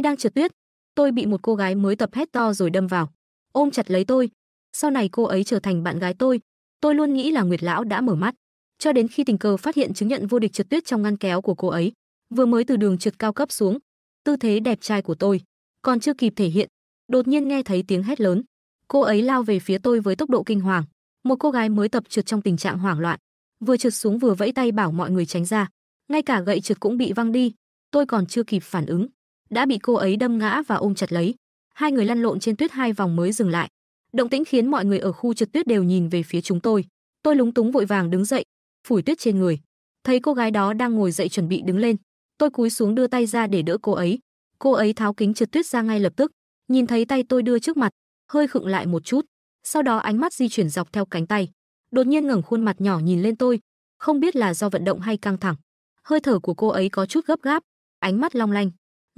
đang trượt tuyết, tôi bị một cô gái mới tập hét to rồi đâm vào. Ôm chặt lấy tôi. Sau này cô ấy trở thành bạn gái tôi. Tôi luôn nghĩ là Nguyệt lão đã mở mắt, cho đến khi tình cờ phát hiện chứng nhận vô địch trượt tuyết trong ngăn kéo của cô ấy, vừa mới từ đường trượt cao cấp xuống. Tư thế đẹp trai của tôi còn chưa kịp thể hiện, đột nhiên nghe thấy tiếng hét lớn. Cô ấy lao về phía tôi với tốc độ kinh hoàng. Một cô gái mới tập trượt trong tình trạng hoảng loạn, vừa trượt xuống vừa vẫy tay bảo mọi người tránh ra, ngay cả gậy trượt cũng bị văng đi, tôi còn chưa kịp phản ứng, đã bị cô ấy đâm ngã và ôm chặt lấy. Hai người lăn lộn trên tuyết hai vòng mới dừng lại. Động tĩnh khiến mọi người ở khu trượt tuyết đều nhìn về phía chúng tôi. Tôi lúng túng vội vàng đứng dậy, phủi tuyết trên người. Thấy cô gái đó đang ngồi dậy chuẩn bị đứng lên, tôi cúi xuống đưa tay ra để đỡ cô ấy. Cô ấy tháo kính trượt tuyết ra ngay lập tức, nhìn thấy tay tôi đưa trước mặt, hơi khựng lại một chút, sau đó ánh mắt di chuyển dọc theo cánh tay, đột nhiên ngẩng khuôn mặt nhỏ nhìn lên tôi, không biết là do vận động hay căng thẳng. Hơi thở của cô ấy có chút gấp gáp, ánh mắt long lanh,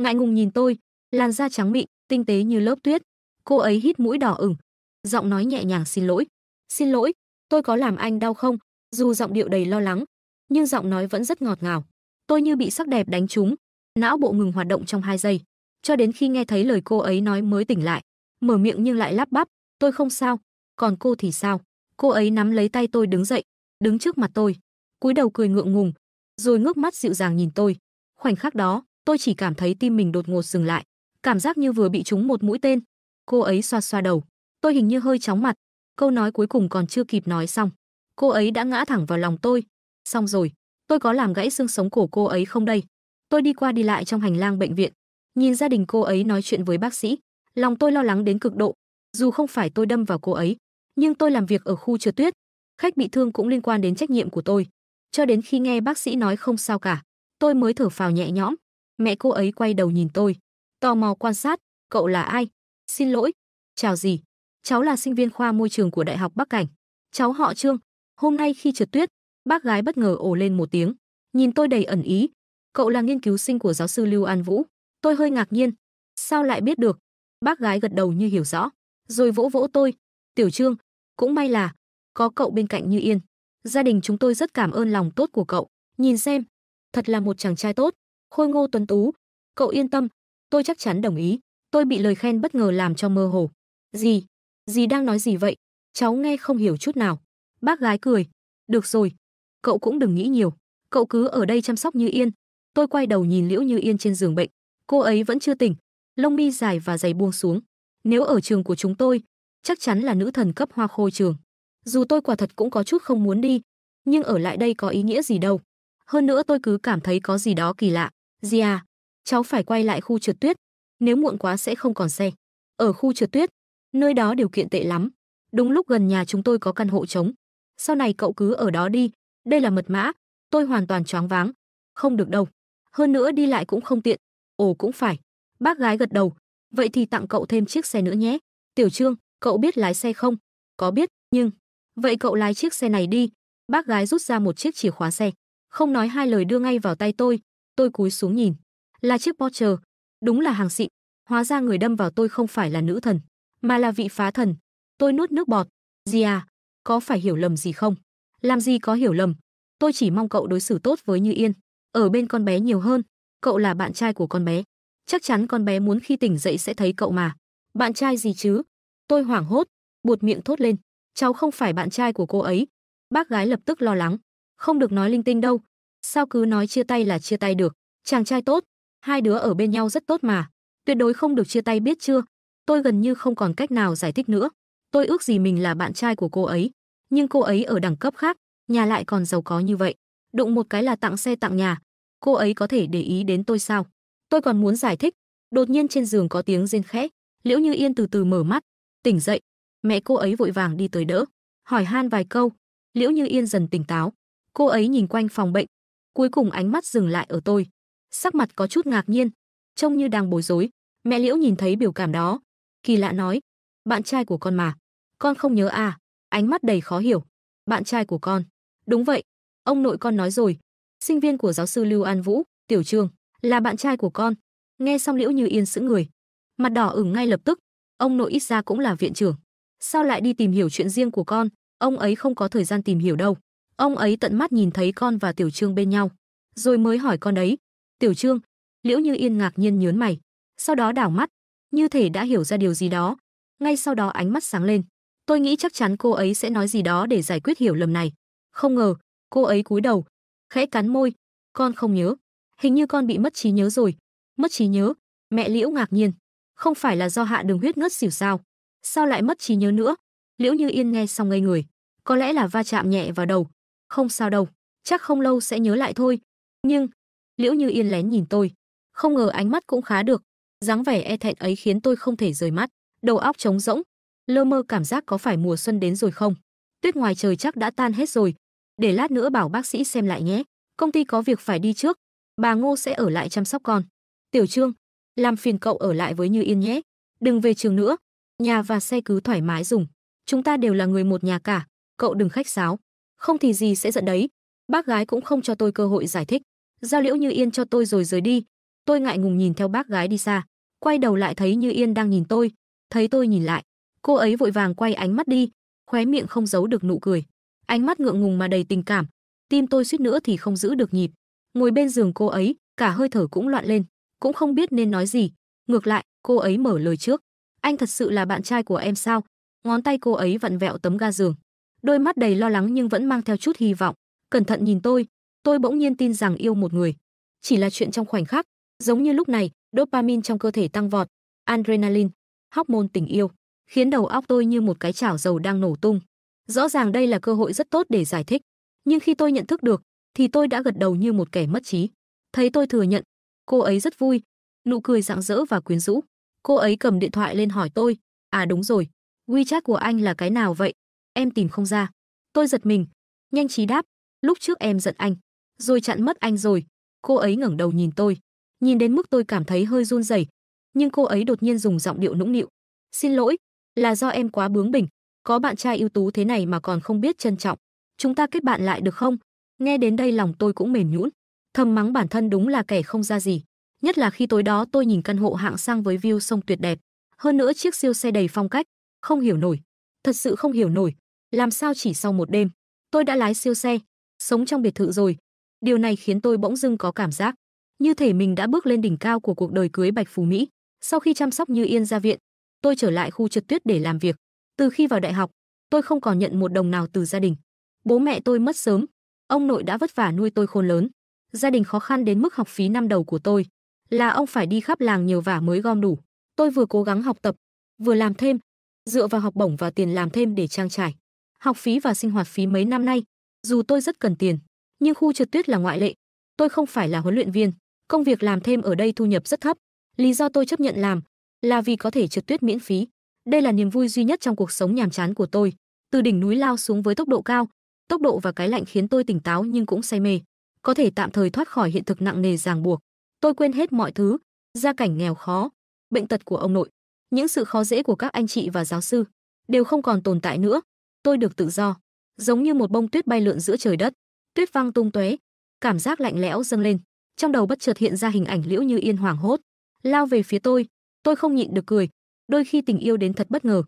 ngại ngùng nhìn tôi, làn da trắng mịn, tinh tế như lớp tuyết. Cô ấy hít mũi đỏ ửng, giọng nói nhẹ nhàng xin lỗi. "Xin lỗi, tôi có làm anh đau không?" Dù giọng điệu đầy lo lắng, nhưng giọng nói vẫn rất ngọt ngào. Tôi như bị sắc đẹp đánh trúng, não bộ ngừng hoạt động trong hai giây, cho đến khi nghe thấy lời cô ấy nói mới tỉnh lại, mở miệng nhưng lại lắp bắp, "Tôi không sao, còn cô thì sao?" Cô ấy nắm lấy tay tôi đứng dậy, đứng trước mặt tôi, cúi đầu cười ngượng ngùng, rồi ngước mắt dịu dàng nhìn tôi. Khoảnh khắc đó, tôi chỉ cảm thấy tim mình đột ngột dừng lại, cảm giác như vừa bị trúng một mũi tên. Cô ấy xoa xoa đầu, tôi hình như hơi chóng mặt, câu nói cuối cùng còn chưa kịp nói xong, cô ấy đã ngã thẳng vào lòng tôi. Xong rồi, tôi có làm gãy xương sống cổ cô ấy không đây? Tôi đi qua đi lại trong hành lang bệnh viện, nhìn gia đình cô ấy nói chuyện với bác sĩ, lòng tôi lo lắng đến cực độ, dù không phải tôi đâm vào cô ấy, nhưng tôi làm việc ở khu trượt tuyết, khách bị thương cũng liên quan đến trách nhiệm của tôi. Cho đến khi nghe bác sĩ nói không sao cả, tôi mới thở phào nhẹ nhõm. Mẹ cô ấy quay đầu nhìn tôi, tò mò quan sát, cậu là ai? Xin lỗi, chào gì? Cháu là sinh viên khoa môi trường của Đại học Bắc Cảnh. Cháu họ Trương. Hôm nay khi trượt tuyết, bác gái bất ngờ ồ lên một tiếng, nhìn tôi đầy ẩn ý. Cậu là nghiên cứu sinh của giáo sư Lưu An Vũ. Tôi hơi ngạc nhiên. Sao lại biết được? Bác gái gật đầu như hiểu rõ, rồi vỗ vỗ tôi. Tiểu Trương, cũng may là có cậu bên cạnh như yên. Gia đình chúng tôi rất cảm ơn lòng tốt của cậu. Nhìn xem, thật là một chàng trai tốt khôi ngô tuấn tú. Cậu yên tâm, tôi chắc chắn đồng ý. Tôi bị lời khen bất ngờ làm cho mơ hồ. Gì? gì đang nói gì vậy? Cháu nghe không hiểu chút nào. Bác gái cười. Được rồi. Cậu cũng đừng nghĩ nhiều. Cậu cứ ở đây chăm sóc Như Yên. Tôi quay đầu nhìn Liễu Như Yên trên giường bệnh. Cô ấy vẫn chưa tỉnh. Lông mi dài và dày buông xuống. Nếu ở trường của chúng tôi, chắc chắn là nữ thần cấp hoa khôi trường. Dù tôi quả thật cũng có chút không muốn đi, nhưng ở lại đây có ý nghĩa gì đâu. Hơn nữa tôi cứ cảm thấy có gì đó kỳ lạ. Di à, cháu phải quay lại khu trượt tuyết, nếu muộn quá sẽ không còn xe. Ở khu trượt tuyết, nơi đó điều kiện tệ lắm. Đúng lúc gần nhà chúng tôi có căn hộ trống. Sau này cậu cứ ở đó đi, đây là mật mã, tôi hoàn toàn choáng váng. Không được đâu. Hơn nữa đi lại cũng không tiện. Ồ cũng phải. Bác gái gật đầu. Vậy thì tặng cậu thêm chiếc xe nữa nhé. Tiểu Trương, cậu biết lái xe không? Có biết, nhưng... Vậy cậu lái chiếc xe này đi. Bác gái rút ra một chiếc chìa khóa xe. Không nói hai lời đưa ngay vào tay tôi, Tôi cúi xuống nhìn, là chiếc Porsche, đúng là hàng xịn, hóa ra người đâm vào tôi không phải là nữ thần, mà là vị phá thần. Tôi nuốt nước bọt, gì à, có phải hiểu lầm gì không? Làm gì có hiểu lầm, tôi chỉ mong cậu đối xử tốt với Như Yên, ở bên con bé nhiều hơn, cậu là bạn trai của con bé, chắc chắn con bé muốn khi tỉnh dậy sẽ thấy cậu mà. Bạn trai gì chứ? Tôi hoảng hốt, buột miệng thốt lên, cháu không phải bạn trai của cô ấy. Bác gái lập tức lo lắng, không được nói linh tinh đâu, Sao cứ nói chia tay là chia tay được, chàng trai tốt, hai đứa ở bên nhau rất tốt mà, tuyệt đối không được chia tay biết chưa? Tôi gần như không còn cách nào giải thích nữa. Tôi ước gì mình là bạn trai của cô ấy, nhưng cô ấy ở đẳng cấp khác, nhà lại còn giàu có như vậy, đụng một cái là tặng xe tặng nhà, cô ấy có thể để ý đến tôi sao? Tôi còn muốn giải thích, đột nhiên trên giường có tiếng rên khẽ, Liễu Như Yên từ từ mở mắt, tỉnh dậy, mẹ cô ấy vội vàng đi tới đỡ, hỏi han vài câu, Liễu Như Yên dần tỉnh táo. Cô ấy nhìn quanh phòng bệnh, Cuối cùng ánh mắt dừng lại ở tôi, sắc mặt có chút ngạc nhiên, trông như đang bối rối. Mẹ Liễu nhìn thấy biểu cảm đó, kỳ lạ nói: "Bạn trai của con mà, con không nhớ à?" Ánh mắt đầy khó hiểu. "Bạn trai của con?" "Đúng vậy, ông nội con nói rồi, sinh viên của giáo sư Lưu An Vũ, Tiểu Trương, là bạn trai của con." Nghe xong Liễu Như Yên sững người, mặt đỏ ửng ngay lập tức, ông nội ít ra cũng là viện trưởng, sao lại đi tìm hiểu chuyện riêng của con, ông ấy không có thời gian tìm hiểu đâu. Ông ấy tận mắt nhìn thấy con và Tiểu Trương bên nhau, rồi mới hỏi con ấy, "Tiểu Trương?" Liễu Như Yên ngạc nhiên nhướng mày, sau đó đảo mắt, như thể đã hiểu ra điều gì đó. Ngay sau đó ánh mắt sáng lên, tôi nghĩ chắc chắn cô ấy sẽ nói gì đó để giải quyết hiểu lầm này. Không ngờ, cô ấy cúi đầu, khẽ cắn môi, "Con không nhớ, hình như con bị mất trí nhớ rồi." Mất trí nhớ? Mẹ Liễu ngạc nhiên, không phải là do hạ đường huyết ngất xỉu sao? Sao lại mất trí nhớ nữa? Liễu Như Yên nghe xong ngây người, có lẽ là va chạm nhẹ vào đầu, không sao đâu, chắc không lâu sẽ nhớ lại thôi. Nhưng, Liễu Như Yên lén nhìn tôi, không ngờ ánh mắt cũng khá được, dáng vẻ e thẹn ấy khiến tôi không thể rời mắt, đầu óc trống rỗng, lơ mơ cảm giác có phải mùa xuân đến rồi không. Tuyết ngoài trời chắc đã tan hết rồi, để lát nữa bảo bác sĩ xem lại nhé, công ty có việc phải đi trước, bà Ngô sẽ ở lại chăm sóc con. Tiểu Trương, làm phiền cậu ở lại với Như Yên nhé, đừng về trường nữa, nhà và xe cứ thoải mái dùng, chúng ta đều là người một nhà cả, cậu đừng khách sáo không thì gì sẽ giận đấy. Bác gái cũng không cho tôi cơ hội giải thích, giao Liễu Như Yên cho tôi rồi rời đi. Tôi ngại ngùng nhìn theo bác gái đi xa, quay đầu lại thấy Như Yên đang nhìn tôi, thấy tôi nhìn lại, cô ấy vội vàng quay ánh mắt đi, khóe miệng không giấu được nụ cười, ánh mắt ngượng ngùng mà đầy tình cảm, tim tôi suýt nữa thì không giữ được nhịp. Ngồi bên giường cô ấy, cả hơi thở cũng loạn lên, cũng không biết nên nói gì, ngược lại, cô ấy mở lời trước, anh thật sự là bạn trai của em sao? Ngón tay cô ấy vặn vẹo tấm ga giường, đôi mắt đầy lo lắng nhưng vẫn mang theo chút hy vọng. Cẩn thận nhìn tôi, tôi bỗng nhiên tin rằng yêu một người. Chỉ là chuyện trong khoảnh khắc, giống như lúc này, dopamine trong cơ thể tăng vọt, adrenaline, hormone tình yêu, khiến đầu óc tôi như một cái chảo dầu đang nổ tung. Rõ ràng đây là cơ hội rất tốt để giải thích, nhưng khi tôi nhận thức được, thì tôi đã gật đầu như một kẻ mất trí. Thấy tôi thừa nhận, cô ấy rất vui, nụ cười rạng rỡ và quyến rũ. Cô ấy cầm điện thoại lên hỏi tôi, "À đúng rồi, WeChat của anh là cái nào vậy?" em tìm không ra. Tôi giật mình, nhanh trí đáp, lúc trước em giận anh, rồi chặn mất anh rồi. Cô ấy ngẩng đầu nhìn tôi, nhìn đến mức tôi cảm thấy hơi run rẩy, nhưng cô ấy đột nhiên dùng giọng điệu nũng nịu, "Xin lỗi, là do em quá bướng bỉnh, có bạn trai ưu tú thế này mà còn không biết trân trọng. Chúng ta kết bạn lại được không?" Nghe đến đây lòng tôi cũng mềm nhũn, thầm mắng bản thân đúng là kẻ không ra gì, nhất là khi tối đó tôi nhìn căn hộ hạng sang với view sông tuyệt đẹp, hơn nữa chiếc siêu xe đầy phong cách, không hiểu nổi, thật sự không hiểu nổi, làm sao chỉ sau một đêm, tôi đã lái siêu xe, sống trong biệt thự rồi. Điều này khiến tôi bỗng dưng có cảm giác như thể mình đã bước lên đỉnh cao của cuộc đời cưới Bạch Phú Mỹ. Sau khi chăm sóc Như Yên ra viện, tôi trở lại khu trượt tuyết để làm việc. Từ khi vào đại học, tôi không còn nhận một đồng nào từ gia đình. Bố mẹ tôi mất sớm, ông nội đã vất vả nuôi tôi khôn lớn. Gia đình khó khăn đến mức học phí năm đầu của tôi là ông phải đi khắp làng nhiều vả mới gom đủ. Tôi vừa cố gắng học tập, vừa làm thêm, dựa vào học bổng và tiền làm thêm để trang trải học phí và sinh hoạt phí mấy năm nay, dù tôi rất cần tiền, nhưng khu trượt tuyết là ngoại lệ. Tôi không phải là huấn luyện viên, công việc làm thêm ở đây thu nhập rất thấp. Lý do tôi chấp nhận làm là vì có thể trượt tuyết miễn phí. Đây là niềm vui duy nhất trong cuộc sống nhàm chán của tôi. Từ đỉnh núi lao xuống với tốc độ cao, tốc độ và cái lạnh khiến tôi tỉnh táo nhưng cũng say mê. Có thể tạm thời thoát khỏi hiện thực nặng nề ràng buộc. Tôi quên hết mọi thứ, gia cảnh nghèo khó, bệnh tật của ông nội, những sự khó dễ của các anh chị và giáo sư đều không còn tồn tại nữa tôi được tự do, giống như một bông tuyết bay lượn giữa trời đất, tuyết văng tung tóe, cảm giác lạnh lẽo dâng lên, trong đầu bất chợt hiện ra hình ảnh Liễu Như Yên hoảng hốt, lao về phía tôi, tôi không nhịn được cười, đôi khi tình yêu đến thật bất ngờ,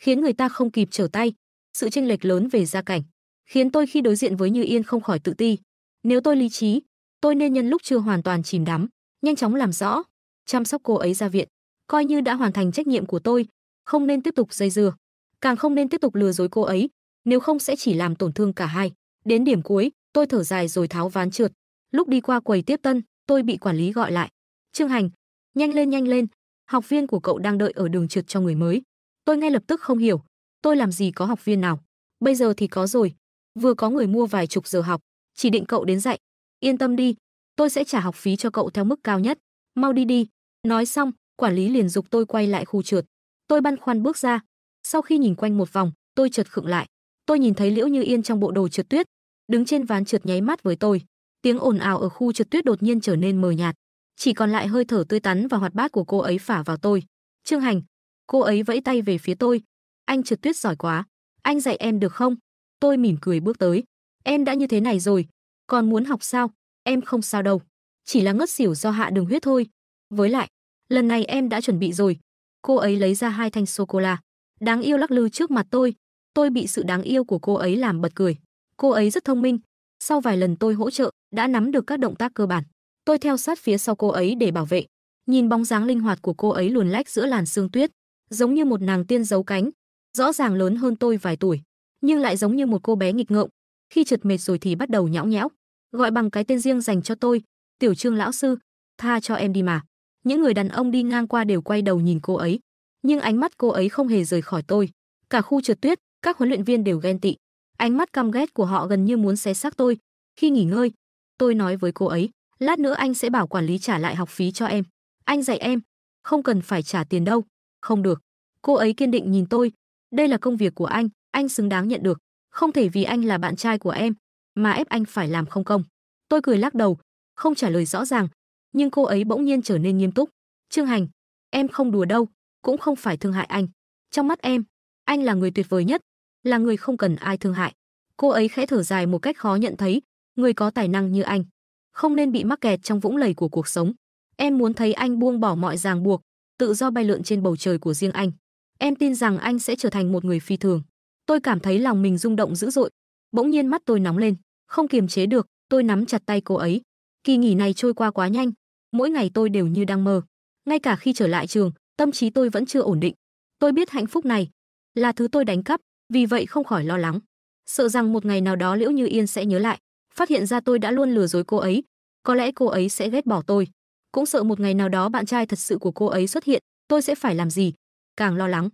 khiến người ta không kịp trở tay, sự chênh lệch lớn về gia cảnh, khiến tôi khi đối diện với Như Yên không khỏi tự ti. Nếu tôi lý trí, tôi nên nhân lúc chưa hoàn toàn chìm đắm, nhanh chóng làm rõ, chăm sóc cô ấy ra viện, coi như đã hoàn thành trách nhiệm của tôi, không nên tiếp tục dây dưa càng không nên tiếp tục lừa dối cô ấy, nếu không sẽ chỉ làm tổn thương cả hai. Đến điểm cuối, tôi thở dài rồi tháo ván trượt. Lúc đi qua quầy tiếp tân, tôi bị quản lý gọi lại. Trương Hành, nhanh lên nhanh lên, học viên của cậu đang đợi ở đường trượt cho người mới. Tôi ngay lập tức không hiểu, tôi làm gì có học viên nào. Bây giờ thì có rồi, vừa có người mua vài chục giờ học, chỉ định cậu đến dạy. Yên tâm đi, tôi sẽ trả học phí cho cậu theo mức cao nhất. Mau đi đi. Nói xong, quản lý liền dục tôi quay lại khu trượt. Tôi băn khoăn bước ra, sau khi nhìn quanh một vòng, tôi chợt khựng lại. Tôi nhìn thấy Liễu Như Yên trong bộ đồ trượt tuyết, đứng trên ván trượt nháy mắt với tôi. Tiếng ồn ào ở khu trượt tuyết đột nhiên trở nên mờ nhạt, chỉ còn lại hơi thở tươi tắn và hoạt bát của cô ấy phả vào tôi. "Trương Hành." Cô ấy vẫy tay về phía tôi. "Anh trượt tuyết giỏi quá, anh dạy em được không?" Tôi mỉm cười bước tới. "Em đã như thế này rồi, còn muốn học sao? Em không sao đâu, chỉ là ngất xỉu do hạ đường huyết thôi. Với lại, lần này em đã chuẩn bị rồi." Cô ấy lấy ra hai thanh sô cô la Đáng yêu lắc lư trước mặt tôi, tôi bị sự đáng yêu của cô ấy làm bật cười. Cô ấy rất thông minh, sau vài lần tôi hỗ trợ, đã nắm được các động tác cơ bản. Tôi theo sát phía sau cô ấy để bảo vệ, nhìn bóng dáng linh hoạt của cô ấy luồn lách giữa làn sương tuyết, giống như một nàng tiên giấu cánh, rõ ràng lớn hơn tôi vài tuổi, nhưng lại giống như một cô bé nghịch ngợm, khi trượt mệt rồi thì bắt đầu nhão nhẽo, gọi bằng cái tên riêng dành cho tôi, Tiểu Trương lão sư, tha cho em đi mà. Những người đàn ông đi ngang qua đều quay đầu nhìn cô ấy nhưng ánh mắt cô ấy không hề rời khỏi tôi. Cả khu trượt tuyết, các huấn luyện viên đều ghen tị. Ánh mắt căm ghét của họ gần như muốn xé xác tôi. Khi nghỉ ngơi, tôi nói với cô ấy, lát nữa anh sẽ bảo quản lý trả lại học phí cho em. Anh dạy em, không cần phải trả tiền đâu. Không được. Cô ấy kiên định nhìn tôi, đây là công việc của anh, anh xứng đáng nhận được, không thể vì anh là bạn trai của em mà ép anh phải làm không công. Tôi cười lắc đầu, không trả lời rõ ràng, nhưng cô ấy bỗng nhiên trở nên nghiêm túc. Trương Hành, em không đùa đâu, cũng không phải thương hại anh. Trong mắt em, anh là người tuyệt vời nhất, là người không cần ai thương hại. Cô ấy khẽ thở dài một cách khó nhận thấy, người có tài năng như anh, không nên bị mắc kẹt trong vũng lầy của cuộc sống. Em muốn thấy anh buông bỏ mọi ràng buộc, tự do bay lượn trên bầu trời của riêng anh. Em tin rằng anh sẽ trở thành một người phi thường. Tôi cảm thấy lòng mình rung động dữ dội. Bỗng nhiên mắt tôi nóng lên, không kiềm chế được, tôi nắm chặt tay cô ấy. Kỳ nghỉ này trôi qua quá nhanh, mỗi ngày tôi đều như đang mơ. Ngay cả khi trở lại trường, tâm trí tôi vẫn chưa ổn định. Tôi biết hạnh phúc này là thứ tôi đánh cắp, vì vậy không khỏi lo lắng. Sợ rằng một ngày nào đó Liễu Như Yên sẽ nhớ lại, phát hiện ra tôi đã luôn lừa dối cô ấy, có lẽ cô ấy sẽ ghét bỏ tôi. Cũng sợ một ngày nào đó bạn trai thật sự của cô ấy xuất hiện, tôi sẽ phải làm gì? Càng lo lắng,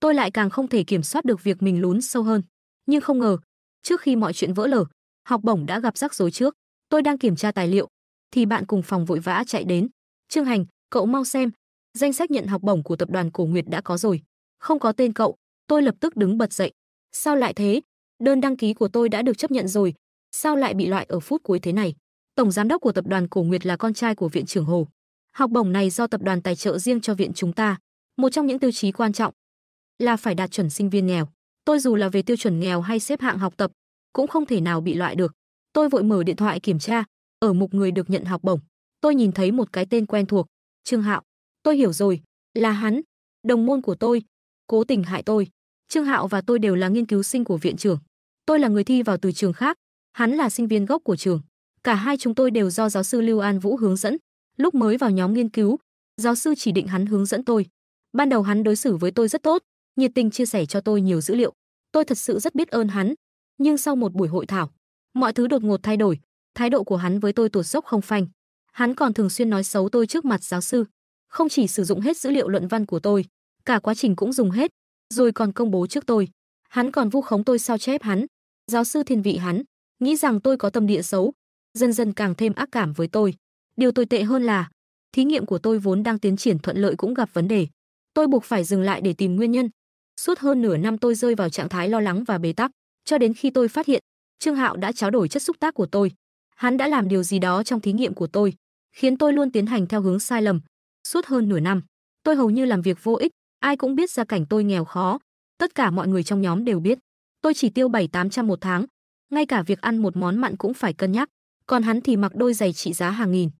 tôi lại càng không thể kiểm soát được việc mình lún sâu hơn. Nhưng không ngờ, trước khi mọi chuyện vỡ lở, học bổng đã gặp rắc rối trước. Tôi đang kiểm tra tài liệu, thì bạn cùng phòng vội vã chạy đến. Trương Hành, cậu mau xem, danh sách nhận học bổng của tập đoàn Cổ Nguyệt đã có rồi. Không có tên cậu, tôi lập tức đứng bật dậy. Sao lại thế? Đơn đăng ký của tôi đã được chấp nhận rồi, sao lại bị loại ở phút cuối thế này? Tổng giám đốc của tập đoàn Cổ Nguyệt là con trai của viện trưởng Hồ. Học bổng này do tập đoàn tài trợ riêng cho viện chúng ta, một trong những tiêu chí quan trọng là phải đạt chuẩn sinh viên nghèo. Tôi dù là về tiêu chuẩn nghèo hay xếp hạng học tập, cũng không thể nào bị loại được. Tôi vội mở điện thoại kiểm tra, ở mục người được nhận học bổng, tôi nhìn thấy một cái tên quen thuộc, Trương Hạo. Tôi hiểu rồi, là hắn, đồng môn của tôi, cố tình hại tôi. Trương Hạo và tôi đều là nghiên cứu sinh của viện trưởng. Tôi là người thi vào từ trường khác, hắn là sinh viên gốc của trường. Cả hai chúng tôi đều do giáo sư Lưu An Vũ hướng dẫn. Lúc mới vào nhóm nghiên cứu, giáo sư chỉ định hắn hướng dẫn tôi. Ban đầu hắn đối xử với tôi rất tốt, nhiệt tình chia sẻ cho tôi nhiều dữ liệu. Tôi thật sự rất biết ơn hắn. Nhưng sau một buổi hội thảo, mọi thứ đột ngột thay đổi, thái độ của hắn với tôi tuột dốc không phanh. Hắn còn thường xuyên nói xấu tôi trước mặt giáo sư, không chỉ sử dụng hết dữ liệu luận văn của tôi, cả quá trình cũng dùng hết, rồi còn công bố trước tôi. Hắn còn vu khống tôi sao chép hắn, giáo sư thiên vị hắn, nghĩ rằng tôi có tâm địa xấu, dần dần càng thêm ác cảm với tôi. Điều tồi tệ hơn là, thí nghiệm của tôi vốn đang tiến triển thuận lợi cũng gặp vấn đề. Tôi buộc phải dừng lại để tìm nguyên nhân. Suốt hơn nửa năm tôi rơi vào trạng thái lo lắng và bế tắc, cho đến khi tôi phát hiện, Trương Hạo đã tráo đổi chất xúc tác của tôi. Hắn đã làm điều gì đó trong thí nghiệm của tôi, khiến tôi luôn tiến hành theo hướng sai lầm, Suốt hơn nửa năm, tôi hầu như làm việc vô ích, ai cũng biết gia cảnh tôi nghèo khó, tất cả mọi người trong nhóm đều biết. Tôi chỉ tiêu bảy tám trăm một tháng, ngay cả việc ăn một món mặn cũng phải cân nhắc, còn hắn thì mặc đôi giày trị giá hàng nghìn,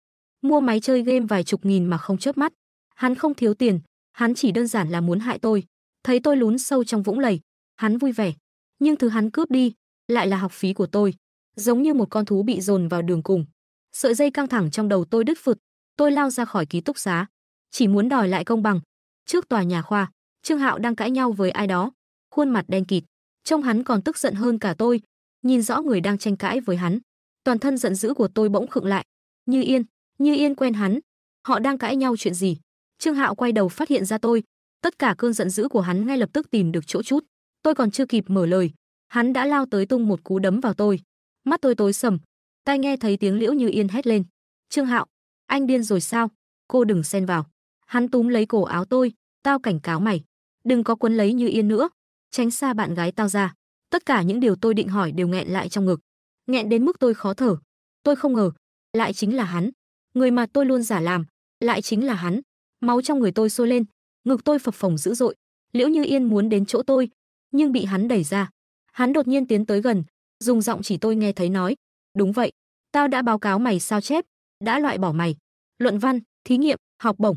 mua máy chơi game vài chục nghìn mà không chớp mắt. Hắn không thiếu tiền, hắn chỉ đơn giản là muốn hại tôi. Thấy tôi lún sâu trong vũng lầy, hắn vui vẻ, nhưng thứ hắn cướp đi lại là học phí của tôi, giống như một con thú bị dồn vào đường cùng. Sợi dây căng thẳng trong đầu tôi đứt phượt, tôi lao ra khỏi ký túc xá, chỉ muốn đòi lại công bằng. Trước tòa nhà khoa, Trương Hạo đang cãi nhau với ai đó, khuôn mặt đen kịt, trông hắn còn tức giận hơn cả tôi, nhìn rõ người đang tranh cãi với hắn, toàn thân giận dữ của tôi bỗng khựng lại. Như Yên, Như Yên quen hắn, họ đang cãi nhau chuyện gì? Trương Hạo quay đầu phát hiện ra tôi, tất cả cơn giận dữ của hắn ngay lập tức tìm được chỗ chút, tôi còn chưa kịp mở lời, hắn đã lao tới tung một cú đấm vào tôi. Mắt tôi tối sầm, tai nghe thấy tiếng Liễu Như Yên hét lên, "Trương Hạo, anh điên rồi sao? Cô đừng xen vào. Hắn túm lấy cổ áo tôi, tao cảnh cáo mày. Đừng có quấn lấy như yên nữa. Tránh xa bạn gái tao ra. Tất cả những điều tôi định hỏi đều nghẹn lại trong ngực. Nghẹn đến mức tôi khó thở. Tôi không ngờ. Lại chính là hắn. Người mà tôi luôn giả làm. Lại chính là hắn. Máu trong người tôi sôi lên. Ngực tôi phập phồng dữ dội. Liễu như yên muốn đến chỗ tôi. Nhưng bị hắn đẩy ra. Hắn đột nhiên tiến tới gần. Dùng giọng chỉ tôi nghe thấy nói. Đúng vậy. Tao đã báo cáo mày sao chép. Đã loại bỏ mày luận văn, thí nghiệm, học bổng,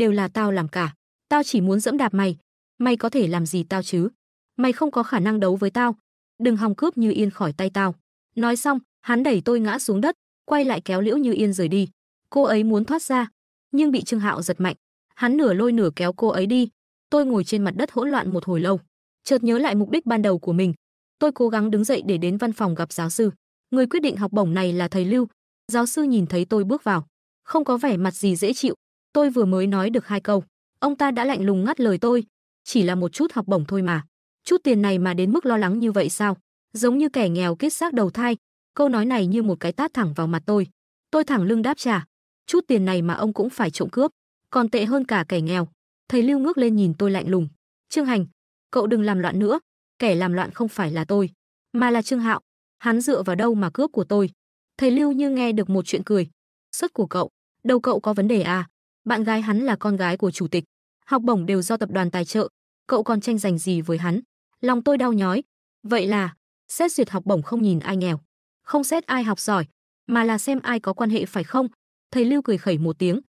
đều là tao làm cả. Tao chỉ muốn dẫm đạp mày, mày có thể làm gì tao chứ? Mày không có khả năng đấu với tao, đừng hòng cướp Như Yên khỏi tay tao. Nói xong, hắn đẩy tôi ngã xuống đất, quay lại kéo Liễu Như Yên rời đi. Cô ấy muốn thoát ra, nhưng bị Trương Hạo giật mạnh, hắn nửa lôi nửa kéo cô ấy đi. Tôi ngồi trên mặt đất hỗn loạn một hồi lâu, chợt nhớ lại mục đích ban đầu của mình. Tôi cố gắng đứng dậy để đến văn phòng gặp giáo sư. Người quyết định học bổng này là thầy Lưu. Giáo sư nhìn thấy tôi bước vào, không có vẻ mặt gì dễ chịu. Tôi vừa mới nói được hai câu, ông ta đã lạnh lùng ngắt lời tôi, chỉ là một chút học bổng thôi mà. Chút tiền này mà đến mức lo lắng như vậy sao? Giống như kẻ nghèo kết xác đầu thai, câu nói này như một cái tát thẳng vào mặt tôi. Tôi thẳng lưng đáp trả, chút tiền này mà ông cũng phải trộm cướp, còn tệ hơn cả kẻ nghèo. Thầy Lưu ngước lên nhìn tôi lạnh lùng, "Trương Hành, cậu đừng làm loạn nữa, kẻ làm loạn không phải là tôi, mà là Trương Hạo, hắn dựa vào đâu mà cướp của tôi?" Thầy Lưu như nghe được một chuyện cười, "Suất của cậu, Đầu cậu có vấn đề à? Bạn gái hắn là con gái của chủ tịch, học bổng đều do tập đoàn tài trợ, cậu còn tranh giành gì với hắn? Lòng tôi đau nhói. Vậy là, xét duyệt học bổng không nhìn ai nghèo, không xét ai học giỏi, mà là xem ai có quan hệ phải không? Thầy Lưu cười khẩy một tiếng.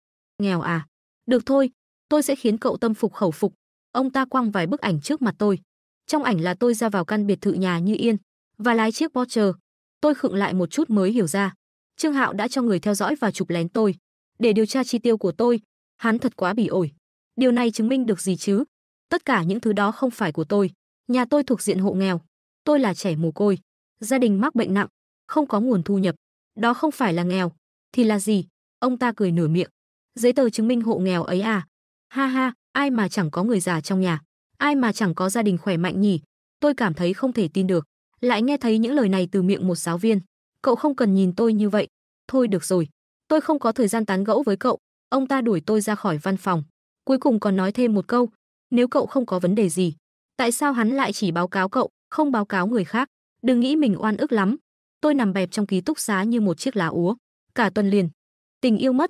Nghèo à? Được thôi, tôi sẽ khiến cậu tâm phục khẩu phục. Ông ta quăng vài bức ảnh trước mặt tôi. Trong ảnh là tôi ra vào căn biệt thự nhà Như Yên và lái chiếc Porsche. Tôi khựng lại một chút mới hiểu ra. Trương Hạo đã cho người theo dõi và chụp lén tôi để điều tra chi tiêu của tôi, hắn thật quá bỉ ổi. Điều này chứng minh được gì chứ? Tất cả những thứ đó không phải của tôi. Nhà tôi thuộc diện hộ nghèo, tôi là trẻ mồ côi, gia đình mắc bệnh nặng, không có nguồn thu nhập. Đó không phải là nghèo, thì là gì? Ông ta cười nửa miệng. Giấy tờ chứng minh hộ nghèo ấy à? Ha ha, ai mà chẳng có người già trong nhà, ai mà chẳng có gia đình khỏe mạnh nhỉ? Tôi cảm thấy không thể tin được. Lại nghe thấy những lời này từ miệng một giáo viên. Cậu không cần nhìn tôi như vậy. Thôi được rồi, Tôi không có thời gian tán gẫu với cậu, ông ta đuổi tôi ra khỏi văn phòng. Cuối cùng còn nói thêm một câu, nếu cậu không có vấn đề gì, tại sao hắn lại chỉ báo cáo cậu, không báo cáo người khác? Đừng nghĩ mình oan ức lắm. Tôi nằm bẹp trong ký túc xá như một chiếc lá úa, cả tuần liền. Tình yêu mất,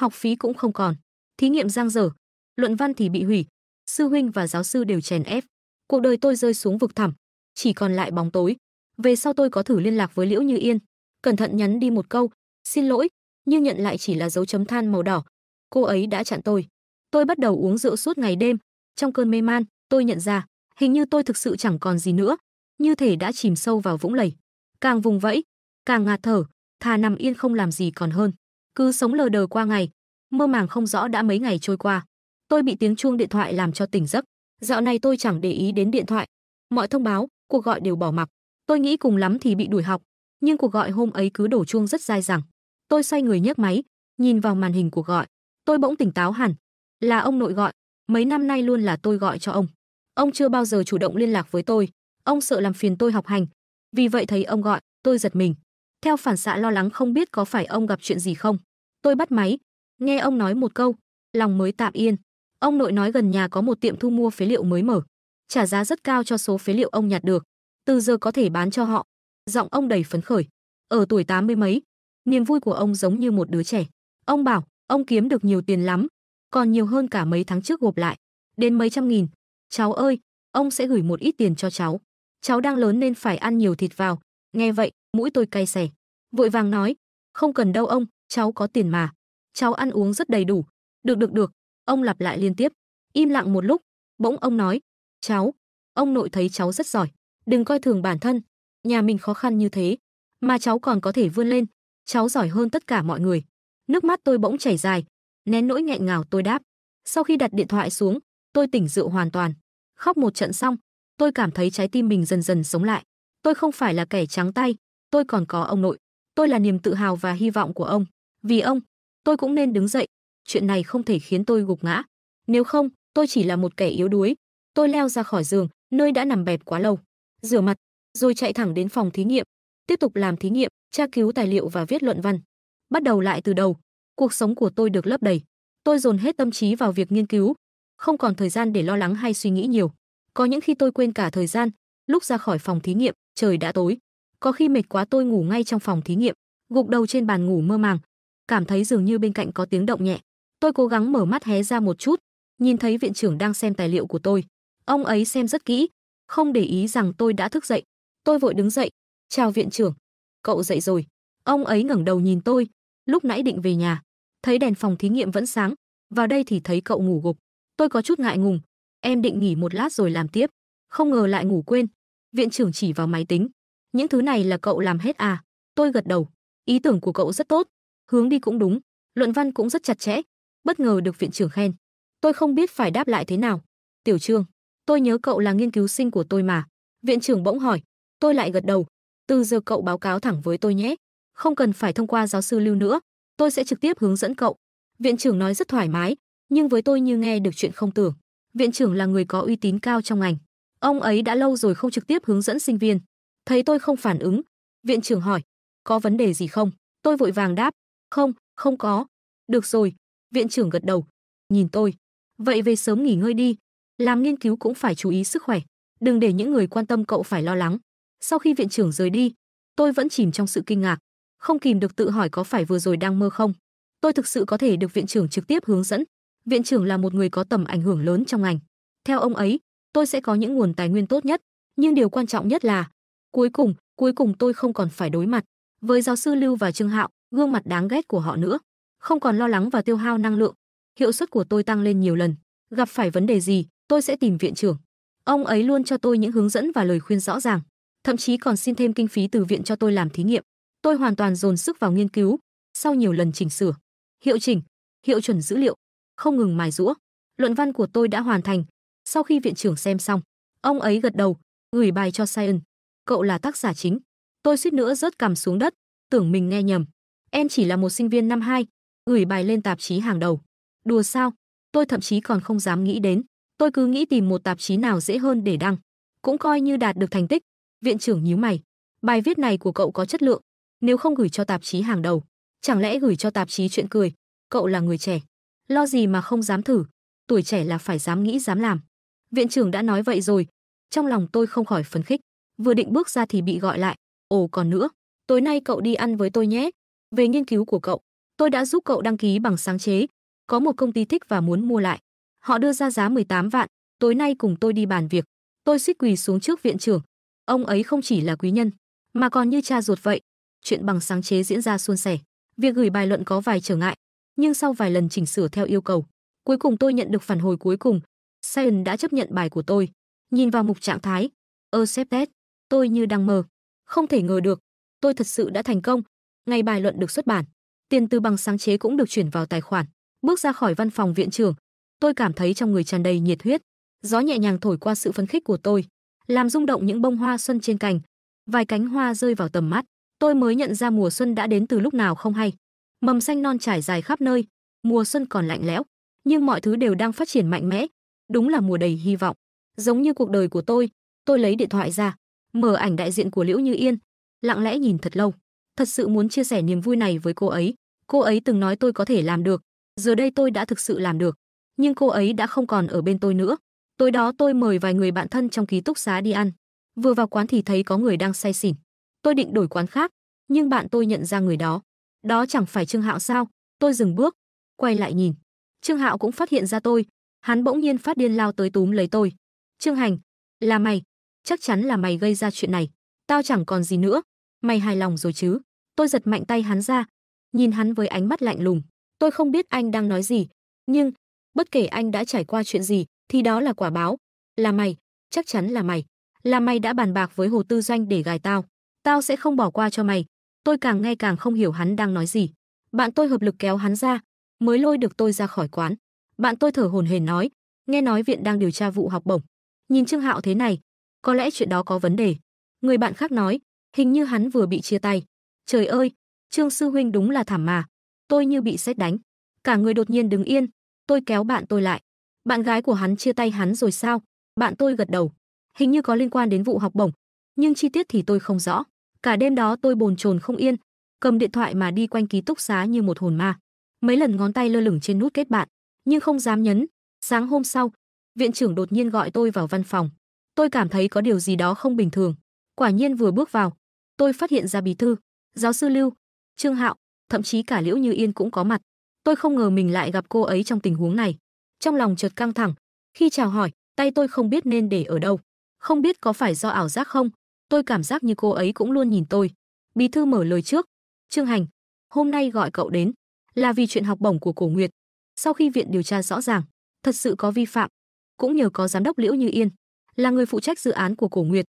học phí cũng không còn, thí nghiệm giang dở, luận văn thì bị hủy, sư huynh và giáo sư đều chèn ép. Cuộc đời tôi rơi xuống vực thẳm, chỉ còn lại bóng tối. Về sau tôi có thử liên lạc với Liễu Như Yên, cẩn thận nhắn đi một câu, "Xin lỗi, nhưng nhận lại chỉ là dấu chấm than màu đỏ. Cô ấy đã chặn tôi. Tôi bắt đầu uống rượu suốt ngày đêm, trong cơn mê man, tôi nhận ra, hình như tôi thực sự chẳng còn gì nữa, như thể đã chìm sâu vào vũng lầy. Càng vùng vẫy, càng ngạt thở, thà nằm yên không làm gì còn hơn. Cứ sống lờ đờ qua ngày, mơ màng không rõ đã mấy ngày trôi qua. Tôi bị tiếng chuông điện thoại làm cho tỉnh giấc. Dạo này tôi chẳng để ý đến điện thoại, mọi thông báo, cuộc gọi đều bỏ mặc. Tôi nghĩ cùng lắm thì bị đuổi học, nhưng cuộc gọi hôm ấy cứ đổ chuông rất dai dẳng tôi xoay người nhấc máy nhìn vào màn hình cuộc gọi tôi bỗng tỉnh táo hẳn là ông nội gọi mấy năm nay luôn là tôi gọi cho ông ông chưa bao giờ chủ động liên lạc với tôi ông sợ làm phiền tôi học hành vì vậy thấy ông gọi tôi giật mình theo phản xạ lo lắng không biết có phải ông gặp chuyện gì không tôi bắt máy nghe ông nói một câu lòng mới tạm yên ông nội nói gần nhà có một tiệm thu mua phế liệu mới mở trả giá rất cao cho số phế liệu ông nhặt được từ giờ có thể bán cho họ giọng ông đầy phấn khởi ở tuổi tám mươi mấy Niềm vui của ông giống như một đứa trẻ. Ông bảo, ông kiếm được nhiều tiền lắm, còn nhiều hơn cả mấy tháng trước gộp lại, đến mấy trăm nghìn. Cháu ơi, ông sẽ gửi một ít tiền cho cháu. Cháu đang lớn nên phải ăn nhiều thịt vào. Nghe vậy, mũi tôi cay xè. Vội vàng nói, không cần đâu ông, cháu có tiền mà. Cháu ăn uống rất đầy đủ. Được được được, ông lặp lại liên tiếp. Im lặng một lúc, bỗng ông nói, cháu, ông nội thấy cháu rất giỏi. Đừng coi thường bản thân, nhà mình khó khăn như thế, mà cháu còn có thể vươn lên, cháu giỏi hơn tất cả mọi người. Nước mắt tôi bỗng chảy dài, nén nỗi nghẹn ngào tôi đáp. Sau khi đặt điện thoại xuống, tôi tỉnh rượu hoàn toàn. Khóc một trận xong, tôi cảm thấy trái tim mình dần dần sống lại. Tôi không phải là kẻ trắng tay, tôi còn có ông nội. Tôi là niềm tự hào và hy vọng của ông. Vì ông, tôi cũng nên đứng dậy. Chuyện này không thể khiến tôi gục ngã. Nếu không, tôi chỉ là một kẻ yếu đuối. Tôi leo ra khỏi giường, nơi đã nằm bẹp quá lâu. Rửa mặt, rồi chạy thẳng đến phòng thí nghiệm tiếp tục làm thí nghiệm, tra cứu tài liệu và viết luận văn. Bắt đầu lại từ đầu, cuộc sống của tôi được lấp đầy. Tôi dồn hết tâm trí vào việc nghiên cứu, không còn thời gian để lo lắng hay suy nghĩ nhiều. Có những khi tôi quên cả thời gian, lúc ra khỏi phòng thí nghiệm, trời đã tối. Có khi mệt quá tôi ngủ ngay trong phòng thí nghiệm, gục đầu trên bàn ngủ mơ màng, cảm thấy dường như bên cạnh có tiếng động nhẹ. Tôi cố gắng mở mắt hé ra một chút, nhìn thấy viện trưởng đang xem tài liệu của tôi. Ông ấy xem rất kỹ, không để ý rằng tôi đã thức dậy. Tôi vội đứng dậy, Chào viện trưởng, cậu dậy rồi. Ông ấy ngẩng đầu nhìn tôi, lúc nãy định về nhà, thấy đèn phòng thí nghiệm vẫn sáng, vào đây thì thấy cậu ngủ gục. Tôi có chút ngại ngùng, em định nghỉ một lát rồi làm tiếp, không ngờ lại ngủ quên. Viện trưởng chỉ vào máy tính, những thứ này là cậu làm hết à? Tôi gật đầu, ý tưởng của cậu rất tốt, hướng đi cũng đúng, luận văn cũng rất chặt chẽ, bất ngờ được viện trưởng khen. Tôi không biết phải đáp lại thế nào. Tiểu Trương, tôi nhớ cậu là nghiên cứu sinh của tôi mà. Viện trưởng bỗng hỏi, tôi lại gật đầu, từ giờ cậu báo cáo thẳng với tôi nhé, không cần phải thông qua giáo sư Lưu nữa, tôi sẽ trực tiếp hướng dẫn cậu. Viện trưởng nói rất thoải mái, nhưng với tôi như nghe được chuyện không tưởng. Viện trưởng là người có uy tín cao trong ngành. Ông ấy đã lâu rồi không trực tiếp hướng dẫn sinh viên. Thấy tôi không phản ứng, viện trưởng hỏi, có vấn đề gì không? Tôi vội vàng đáp, không, không có. Được rồi, viện trưởng gật đầu, nhìn tôi. Vậy về sớm nghỉ ngơi đi, làm nghiên cứu cũng phải chú ý sức khỏe, đừng để những người quan tâm cậu phải lo lắng. Sau khi viện trưởng rời đi, tôi vẫn chìm trong sự kinh ngạc, không kìm được tự hỏi có phải vừa rồi đang mơ không. Tôi thực sự có thể được viện trưởng trực tiếp hướng dẫn. Viện trưởng là một người có tầm ảnh hưởng lớn trong ngành. Theo ông ấy, tôi sẽ có những nguồn tài nguyên tốt nhất, nhưng điều quan trọng nhất là cuối cùng, cuối cùng tôi không còn phải đối mặt với giáo sư Lưu và Trương Hạo, gương mặt đáng ghét của họ nữa, không còn lo lắng và tiêu hao năng lượng. Hiệu suất của tôi tăng lên nhiều lần, gặp phải vấn đề gì, tôi sẽ tìm viện trưởng. Ông ấy luôn cho tôi những hướng dẫn và lời khuyên rõ ràng thậm chí còn xin thêm kinh phí từ viện cho tôi làm thí nghiệm. Tôi hoàn toàn dồn sức vào nghiên cứu, sau nhiều lần chỉnh sửa, hiệu chỉnh, hiệu chuẩn dữ liệu, không ngừng mài rũa, Luận văn của tôi đã hoàn thành. Sau khi viện trưởng xem xong, ông ấy gật đầu, gửi bài cho Science. Cậu là tác giả chính. Tôi suýt nữa rớt cằm xuống đất, tưởng mình nghe nhầm. Em chỉ là một sinh viên năm 2, gửi bài lên tạp chí hàng đầu. Đùa sao? Tôi thậm chí còn không dám nghĩ đến. Tôi cứ nghĩ tìm một tạp chí nào dễ hơn để đăng. Cũng coi như đạt được thành tích, Viện trưởng nhíu mày, bài viết này của cậu có chất lượng, nếu không gửi cho tạp chí hàng đầu, chẳng lẽ gửi cho tạp chí chuyện cười, cậu là người trẻ, lo gì mà không dám thử, tuổi trẻ là phải dám nghĩ dám làm. Viện trưởng đã nói vậy rồi, trong lòng tôi không khỏi phấn khích, vừa định bước ra thì bị gọi lại, ồ còn nữa, tối nay cậu đi ăn với tôi nhé, về nghiên cứu của cậu, tôi đã giúp cậu đăng ký bằng sáng chế, có một công ty thích và muốn mua lại. Họ đưa ra giá 18 vạn, tối nay cùng tôi đi bàn việc. Tôi suýt quỳ xuống trước viện trưởng, Ông ấy không chỉ là quý nhân, mà còn như cha ruột vậy. Chuyện bằng sáng chế diễn ra suôn sẻ. Việc gửi bài luận có vài trở ngại, nhưng sau vài lần chỉnh sửa theo yêu cầu, cuối cùng tôi nhận được phản hồi cuối cùng. Sion đã chấp nhận bài của tôi. Nhìn vào mục trạng thái, Accepted, tôi như đang mơ. Không thể ngờ được, tôi thật sự đã thành công. Ngày bài luận được xuất bản, tiền từ bằng sáng chế cũng được chuyển vào tài khoản. Bước ra khỏi văn phòng viện trưởng, tôi cảm thấy trong người tràn đầy nhiệt huyết. Gió nhẹ nhàng thổi qua sự phấn khích của tôi, làm rung động những bông hoa xuân trên cành. Vài cánh hoa rơi vào tầm mắt, tôi mới nhận ra mùa xuân đã đến từ lúc nào không hay. Mầm xanh non trải dài khắp nơi, mùa xuân còn lạnh lẽo, nhưng mọi thứ đều đang phát triển mạnh mẽ, đúng là mùa đầy hy vọng. Giống như cuộc đời của tôi, tôi lấy điện thoại ra, mở ảnh đại diện của Liễu Như Yên, lặng lẽ nhìn thật lâu. Thật sự muốn chia sẻ niềm vui này với cô ấy. Cô ấy từng nói tôi có thể làm được, giờ đây tôi đã thực sự làm được, nhưng cô ấy đã không còn ở bên tôi nữa. Tối đó tôi mời vài người bạn thân trong ký túc xá đi ăn. Vừa vào quán thì thấy có người đang say xỉn. Tôi định đổi quán khác, nhưng bạn tôi nhận ra người đó. Đó chẳng phải Trương Hạo sao? Tôi dừng bước, quay lại nhìn. Trương Hạo cũng phát hiện ra tôi, hắn bỗng nhiên phát điên lao tới túm lấy tôi. "Trương Hành, là mày, chắc chắn là mày gây ra chuyện này, tao chẳng còn gì nữa, mày hài lòng rồi chứ?" Tôi giật mạnh tay hắn ra, nhìn hắn với ánh mắt lạnh lùng. Tôi không biết anh đang nói gì, nhưng bất kể anh đã trải qua chuyện gì, thì đó là quả báo. Là mày, chắc chắn là mày. Là mày đã bàn bạc với Hồ Tư Doanh để gài tao. Tao sẽ không bỏ qua cho mày. Tôi càng nghe càng không hiểu hắn đang nói gì. Bạn tôi hợp lực kéo hắn ra, mới lôi được tôi ra khỏi quán. Bạn tôi thở hồn hển nói, nghe nói viện đang điều tra vụ học bổng. Nhìn Trương Hạo thế này, có lẽ chuyện đó có vấn đề. Người bạn khác nói, hình như hắn vừa bị chia tay. Trời ơi, Trương sư huynh đúng là thảm mà. Tôi như bị xét đánh, cả người đột nhiên đứng yên, tôi kéo bạn tôi lại. Bạn gái của hắn chia tay hắn rồi sao? Bạn tôi gật đầu. Hình như có liên quan đến vụ học bổng, nhưng chi tiết thì tôi không rõ. Cả đêm đó tôi bồn chồn không yên, cầm điện thoại mà đi quanh ký túc xá như một hồn ma. Mấy lần ngón tay lơ lửng trên nút kết bạn, nhưng không dám nhấn. Sáng hôm sau, viện trưởng đột nhiên gọi tôi vào văn phòng. Tôi cảm thấy có điều gì đó không bình thường. Quả nhiên vừa bước vào, tôi phát hiện ra bí thư, giáo sư Lưu, Trương Hạo, thậm chí cả Liễu Như Yên cũng có mặt. Tôi không ngờ mình lại gặp cô ấy trong tình huống này trong lòng chợt căng thẳng. Khi chào hỏi, tay tôi không biết nên để ở đâu. Không biết có phải do ảo giác không, tôi cảm giác như cô ấy cũng luôn nhìn tôi. Bí thư mở lời trước, "Trương Hành, hôm nay gọi cậu đến là vì chuyện học bổng của Cổ Nguyệt. Sau khi viện điều tra rõ ràng, thật sự có vi phạm, cũng nhờ có giám đốc Liễu Như Yên, là người phụ trách dự án của Cổ Nguyệt,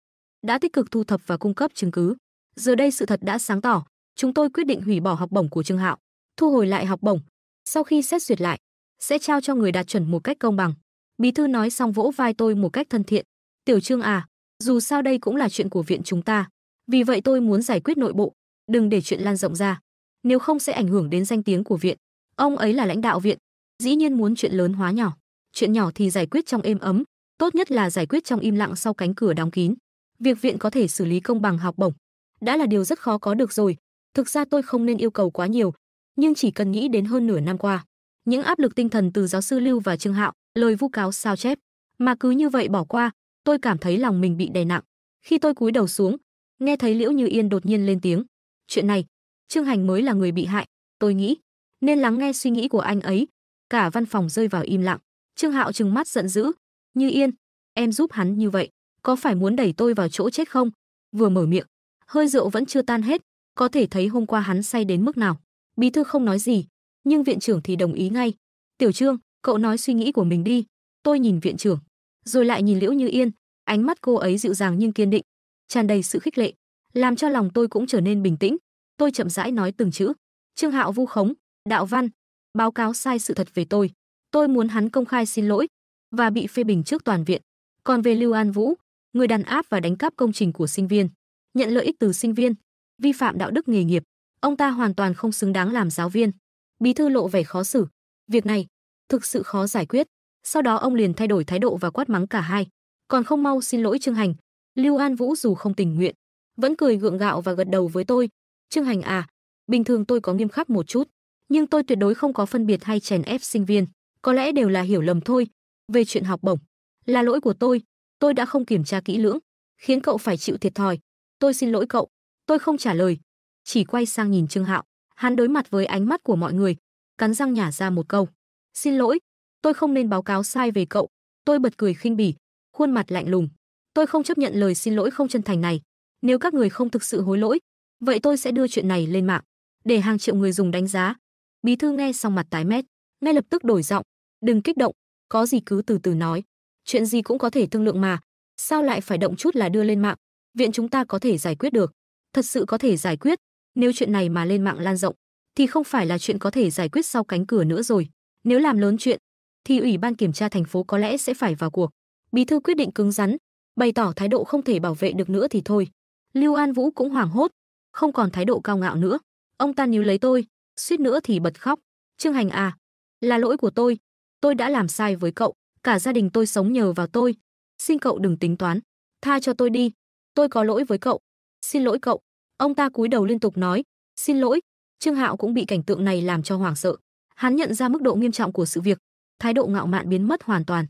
đã tích cực thu thập và cung cấp chứng cứ. Giờ đây sự thật đã sáng tỏ, chúng tôi quyết định hủy bỏ học bổng của Trương Hạo, thu hồi lại học bổng. Sau khi xét duyệt lại, sẽ trao cho người đạt chuẩn một cách công bằng. Bí thư nói xong vỗ vai tôi một cách thân thiện. Tiểu Trương à, dù sao đây cũng là chuyện của viện chúng ta. Vì vậy tôi muốn giải quyết nội bộ, đừng để chuyện lan rộng ra. Nếu không sẽ ảnh hưởng đến danh tiếng của viện. Ông ấy là lãnh đạo viện, dĩ nhiên muốn chuyện lớn hóa nhỏ. Chuyện nhỏ thì giải quyết trong êm ấm, tốt nhất là giải quyết trong im lặng sau cánh cửa đóng kín. Việc viện có thể xử lý công bằng học bổng đã là điều rất khó có được rồi. Thực ra tôi không nên yêu cầu quá nhiều, nhưng chỉ cần nghĩ đến hơn nửa năm qua, những áp lực tinh thần từ giáo sư Lưu và Trương Hạo, lời vu cáo sao chép, mà cứ như vậy bỏ qua, tôi cảm thấy lòng mình bị đè nặng. Khi tôi cúi đầu xuống, nghe thấy Liễu Như Yên đột nhiên lên tiếng, "Chuyện này, Trương Hành mới là người bị hại, tôi nghĩ nên lắng nghe suy nghĩ của anh ấy." Cả văn phòng rơi vào im lặng. Trương Hạo trừng mắt giận dữ, "Như Yên, em giúp hắn như vậy, có phải muốn đẩy tôi vào chỗ chết không?" Vừa mở miệng, hơi rượu vẫn chưa tan hết, có thể thấy hôm qua hắn say đến mức nào. Bí thư không nói gì, nhưng viện trưởng thì đồng ý ngay. "Tiểu Trương, cậu nói suy nghĩ của mình đi." Tôi nhìn viện trưởng, rồi lại nhìn Liễu Như Yên, ánh mắt cô ấy dịu dàng nhưng kiên định, tràn đầy sự khích lệ, làm cho lòng tôi cũng trở nên bình tĩnh. Tôi chậm rãi nói từng chữ. "Trương Hạo vu khống, đạo văn, báo cáo sai sự thật về tôi. Tôi muốn hắn công khai xin lỗi và bị phê bình trước toàn viện. Còn về Lưu An Vũ, người đàn áp và đánh cắp công trình của sinh viên, nhận lợi ích từ sinh viên, vi phạm đạo đức nghề nghiệp, ông ta hoàn toàn không xứng đáng làm giáo viên. Bí thư lộ vẻ khó xử, việc này thực sự khó giải quyết. Sau đó ông liền thay đổi thái độ và quát mắng cả hai, còn không mau xin lỗi Trương Hành. Lưu An Vũ dù không tình nguyện, vẫn cười gượng gạo và gật đầu với tôi. Trương Hành à, bình thường tôi có nghiêm khắc một chút, nhưng tôi tuyệt đối không có phân biệt hay chèn ép sinh viên, có lẽ đều là hiểu lầm thôi. Về chuyện học bổng, là lỗi của tôi, tôi đã không kiểm tra kỹ lưỡng, khiến cậu phải chịu thiệt thòi. Tôi xin lỗi cậu, tôi không trả lời, chỉ quay sang nhìn Trương Hạo. Hắn đối mặt với ánh mắt của mọi người, cắn răng nhả ra một câu. Xin lỗi, tôi không nên báo cáo sai về cậu. Tôi bật cười khinh bỉ, khuôn mặt lạnh lùng. Tôi không chấp nhận lời xin lỗi không chân thành này. Nếu các người không thực sự hối lỗi, vậy tôi sẽ đưa chuyện này lên mạng, để hàng triệu người dùng đánh giá. Bí thư nghe xong mặt tái mét, ngay lập tức đổi giọng. Đừng kích động, có gì cứ từ từ nói. Chuyện gì cũng có thể thương lượng mà, sao lại phải động chút là đưa lên mạng. Viện chúng ta có thể giải quyết được, thật sự có thể giải quyết. Nếu chuyện này mà lên mạng lan rộng, thì không phải là chuyện có thể giải quyết sau cánh cửa nữa rồi. Nếu làm lớn chuyện, thì Ủy ban kiểm tra thành phố có lẽ sẽ phải vào cuộc. Bí thư quyết định cứng rắn, bày tỏ thái độ không thể bảo vệ được nữa thì thôi. Lưu An Vũ cũng hoảng hốt, không còn thái độ cao ngạo nữa. Ông ta níu lấy tôi, suýt nữa thì bật khóc. Trương Hành à, là lỗi của tôi, tôi đã làm sai với cậu, cả gia đình tôi sống nhờ vào tôi. Xin cậu đừng tính toán, tha cho tôi đi, tôi có lỗi với cậu. Xin lỗi cậu, Ông ta cúi đầu liên tục nói, "Xin lỗi." Trương Hạo cũng bị cảnh tượng này làm cho hoảng sợ. Hắn nhận ra mức độ nghiêm trọng của sự việc, thái độ ngạo mạn biến mất hoàn toàn.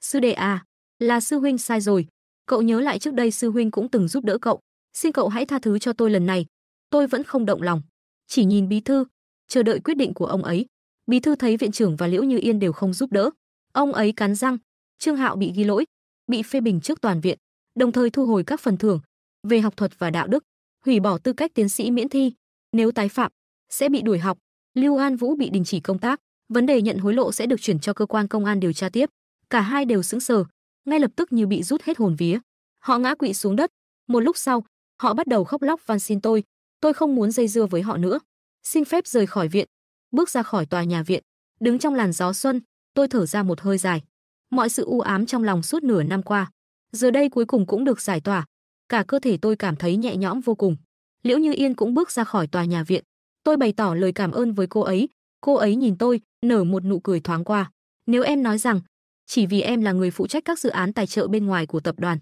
"Sư đệ à, là sư huynh sai rồi, cậu nhớ lại trước đây sư huynh cũng từng giúp đỡ cậu, xin cậu hãy tha thứ cho tôi lần này." Tôi vẫn không động lòng, chỉ nhìn bí thư, chờ đợi quyết định của ông ấy. Bí thư thấy viện trưởng và Liễu Như Yên đều không giúp đỡ, ông ấy cắn răng, Trương Hạo bị ghi lỗi, bị phê bình trước toàn viện, đồng thời thu hồi các phần thưởng về học thuật và đạo đức hủy bỏ tư cách tiến sĩ miễn thi, nếu tái phạm sẽ bị đuổi học, Lưu An Vũ bị đình chỉ công tác, vấn đề nhận hối lộ sẽ được chuyển cho cơ quan công an điều tra tiếp. Cả hai đều sững sờ, ngay lập tức như bị rút hết hồn vía. Họ ngã quỵ xuống đất, một lúc sau, họ bắt đầu khóc lóc van xin tôi, tôi không muốn dây dưa với họ nữa, xin phép rời khỏi viện. Bước ra khỏi tòa nhà viện, đứng trong làn gió xuân, tôi thở ra một hơi dài. Mọi sự u ám trong lòng suốt nửa năm qua, giờ đây cuối cùng cũng được giải tỏa, cả cơ thể tôi cảm thấy nhẹ nhõm vô cùng. Liễu Như Yên cũng bước ra khỏi tòa nhà viện. Tôi bày tỏ lời cảm ơn với cô ấy, cô ấy nhìn tôi, nở một nụ cười thoáng qua. Nếu em nói rằng, chỉ vì em là người phụ trách các dự án tài trợ bên ngoài của tập đoàn,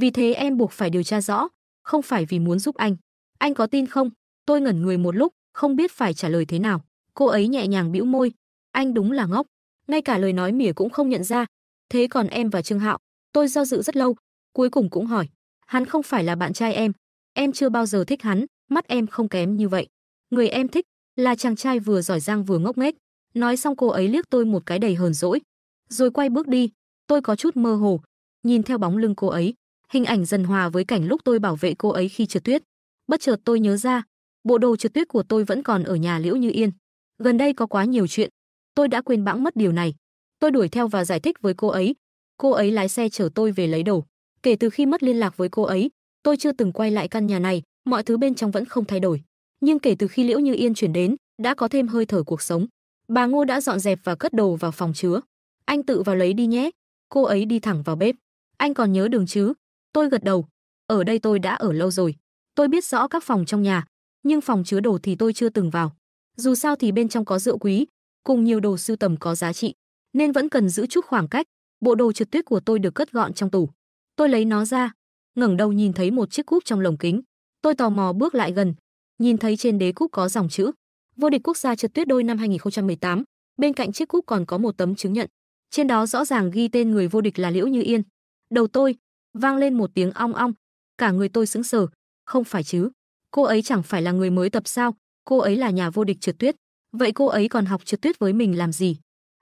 vì thế em buộc phải điều tra rõ, không phải vì muốn giúp anh. Anh có tin không? Tôi ngẩn người một lúc, không biết phải trả lời thế nào. Cô ấy nhẹ nhàng bĩu môi, anh đúng là ngốc, ngay cả lời nói mỉa cũng không nhận ra. Thế còn em và Trương Hạo, tôi do dự rất lâu, cuối cùng cũng hỏi, Hắn không phải là bạn trai em, em chưa bao giờ thích hắn, mắt em không kém như vậy. Người em thích là chàng trai vừa giỏi giang vừa ngốc nghếch. Nói xong cô ấy liếc tôi một cái đầy hờn dỗi, rồi quay bước đi. Tôi có chút mơ hồ, nhìn theo bóng lưng cô ấy, hình ảnh dần hòa với cảnh lúc tôi bảo vệ cô ấy khi trượt tuyết. Bất chợt tôi nhớ ra, bộ đồ trượt tuyết của tôi vẫn còn ở nhà Liễu Như Yên. Gần đây có quá nhiều chuyện, tôi đã quên bẵng mất điều này. Tôi đuổi theo và giải thích với cô ấy. Cô ấy lái xe chở tôi về lấy đồ. Kể từ khi mất liên lạc với cô ấy, tôi chưa từng quay lại căn nhà này, mọi thứ bên trong vẫn không thay đổi. Nhưng kể từ khi Liễu Như Yên chuyển đến, đã có thêm hơi thở cuộc sống. Bà Ngô đã dọn dẹp và cất đồ vào phòng chứa. Anh tự vào lấy đi nhé. Cô ấy đi thẳng vào bếp. Anh còn nhớ đường chứ? Tôi gật đầu. Ở đây tôi đã ở lâu rồi. Tôi biết rõ các phòng trong nhà, nhưng phòng chứa đồ thì tôi chưa từng vào. Dù sao thì bên trong có rượu quý, cùng nhiều đồ sưu tầm có giá trị, nên vẫn cần giữ chút khoảng cách. Bộ đồ trượt tuyết của tôi được cất gọn trong tủ. Tôi lấy nó ra, ngẩng đầu nhìn thấy một chiếc cúp trong lồng kính. Tôi tò mò bước lại gần, nhìn thấy trên đế cúp có dòng chữ Vô địch quốc gia trượt tuyết đôi năm 2018, bên cạnh chiếc cúp còn có một tấm chứng nhận. Trên đó rõ ràng ghi tên người vô địch là Liễu Như Yên. Đầu tôi vang lên một tiếng ong ong, cả người tôi sững sờ, không phải chứ, cô ấy chẳng phải là người mới tập sao, cô ấy là nhà vô địch trượt tuyết, vậy cô ấy còn học trượt tuyết với mình làm gì?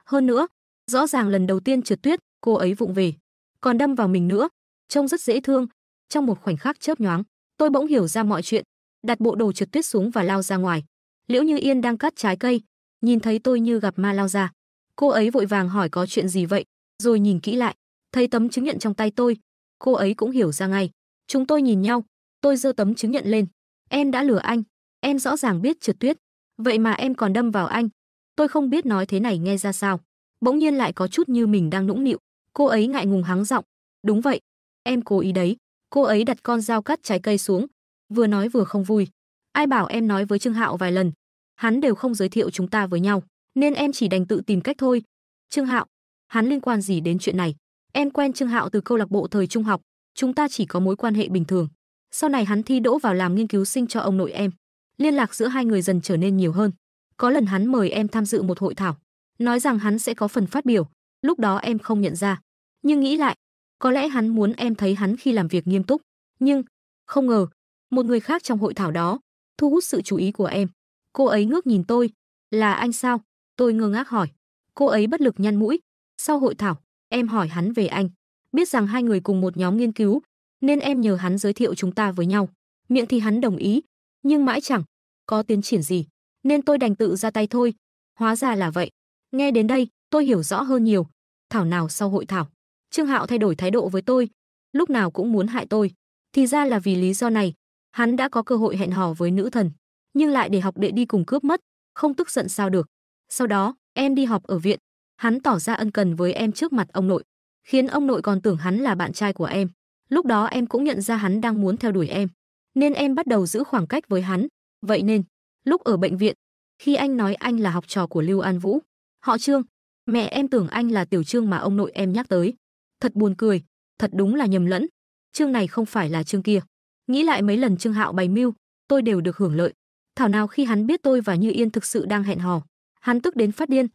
Hơn nữa, rõ ràng lần đầu tiên trượt tuyết, cô ấy vụng về, còn đâm vào mình nữa, trông rất dễ thương. Trong một khoảnh khắc chớp nhoáng, tôi bỗng hiểu ra mọi chuyện, đặt bộ đồ trượt tuyết xuống và lao ra ngoài. Liễu Như Yên đang cắt trái cây, nhìn thấy tôi như gặp ma lao ra. Cô ấy vội vàng hỏi có chuyện gì vậy, rồi nhìn kỹ lại, thấy tấm chứng nhận trong tay tôi. Cô ấy cũng hiểu ra ngay. Chúng tôi nhìn nhau, tôi giơ tấm chứng nhận lên. Em đã lừa anh, em rõ ràng biết trượt tuyết, vậy mà em còn đâm vào anh. Tôi không biết nói thế này nghe ra sao. Bỗng nhiên lại có chút như mình đang nũng nịu. Cô ấy ngại ngùng hắng giọng. Đúng vậy, Em cố ý đấy. Cô ấy đặt con dao cắt trái cây xuống, vừa nói vừa không vui. Ai bảo em nói với Trương Hạo vài lần, hắn đều không giới thiệu chúng ta với nhau, nên em chỉ đành tự tìm cách thôi. Trương Hạo, hắn liên quan gì đến chuyện này? Em quen Trương Hạo từ câu lạc bộ thời trung học, chúng ta chỉ có mối quan hệ bình thường. Sau này hắn thi đỗ vào làm nghiên cứu sinh cho ông nội em. Liên lạc giữa hai người dần trở nên nhiều hơn. Có lần hắn mời em tham dự một hội thảo, nói rằng hắn sẽ có phần phát biểu, lúc đó em không nhận ra, nhưng nghĩ lại, có lẽ hắn muốn em thấy hắn khi làm việc nghiêm túc, nhưng không ngờ, một người khác trong hội thảo đó thu hút sự chú ý của em. Cô ấy ngước nhìn tôi, "Là anh sao?" Tôi ngơ ngác hỏi. Cô ấy bất lực nhăn mũi, "Sau hội thảo, em hỏi hắn về anh, biết rằng hai người cùng một nhóm nghiên cứu, nên em nhờ hắn giới thiệu chúng ta với nhau." Miệng thì hắn đồng ý, nhưng mãi chẳng có tiến triển gì, nên tôi đành tự ra tay thôi. Hóa ra là vậy. Nghe đến đây, tôi hiểu rõ hơn nhiều. Thảo nào sau hội thảo, Trương Hạo thay đổi thái độ với tôi, lúc nào cũng muốn hại tôi. Thì ra là vì lý do này, hắn đã có cơ hội hẹn hò với nữ thần, nhưng lại để học đệ đi cùng cướp mất, không tức giận sao được. Sau đó, em đi họp ở viện, hắn tỏ ra ân cần với em trước mặt ông nội, khiến ông nội còn tưởng hắn là bạn trai của em. Lúc đó em cũng nhận ra hắn đang muốn theo đuổi em, nên em bắt đầu giữ khoảng cách với hắn. Vậy nên, lúc ở bệnh viện, khi anh nói anh là học trò của Lưu An Vũ, họ Trương, mẹ em tưởng anh là Tiểu Trương mà ông nội em nhắc tới. Thật buồn cười, thật đúng là nhầm lẫn. Chương này không phải là chương kia. Nghĩ lại mấy lần Trương Hạo bày mưu, tôi đều được hưởng lợi. Thảo nào khi hắn biết tôi và Như Yên thực sự đang hẹn hò, hắn tức đến phát điên.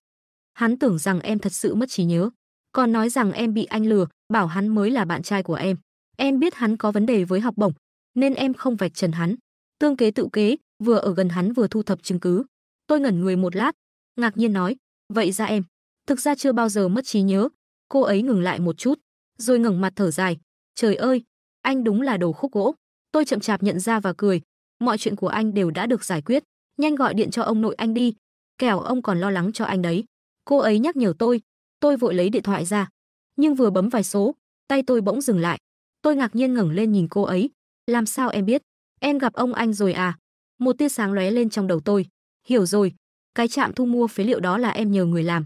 Hắn tưởng rằng em thật sự mất trí nhớ, còn nói rằng em bị anh lừa, bảo hắn mới là bạn trai của em. Em biết hắn có vấn đề với học bổng, nên em không vạch trần hắn. Tương kế tự kế, vừa ở gần hắn vừa thu thập chứng cứ. Tôi ngẩn người một lát, ngạc nhiên nói, vậy ra em, thực ra chưa bao giờ mất trí nhớ, Cô ấy ngừng lại một chút, rồi ngẩng mặt thở dài. Trời ơi, anh đúng là đồ khúc gỗ. Tôi chậm chạp nhận ra và cười. Mọi chuyện của anh đều đã được giải quyết. Nhanh gọi điện cho ông nội anh đi. Kẻo ông còn lo lắng cho anh đấy. Cô ấy nhắc nhở tôi. Tôi vội lấy điện thoại ra. Nhưng vừa bấm vài số, tay tôi bỗng dừng lại. Tôi ngạc nhiên ngẩng lên nhìn cô ấy. Làm sao em biết? Em gặp ông anh rồi à? Một tia sáng lóe lên trong đầu tôi. Hiểu rồi, cái trạm thu mua phế liệu đó là em nhờ người làm.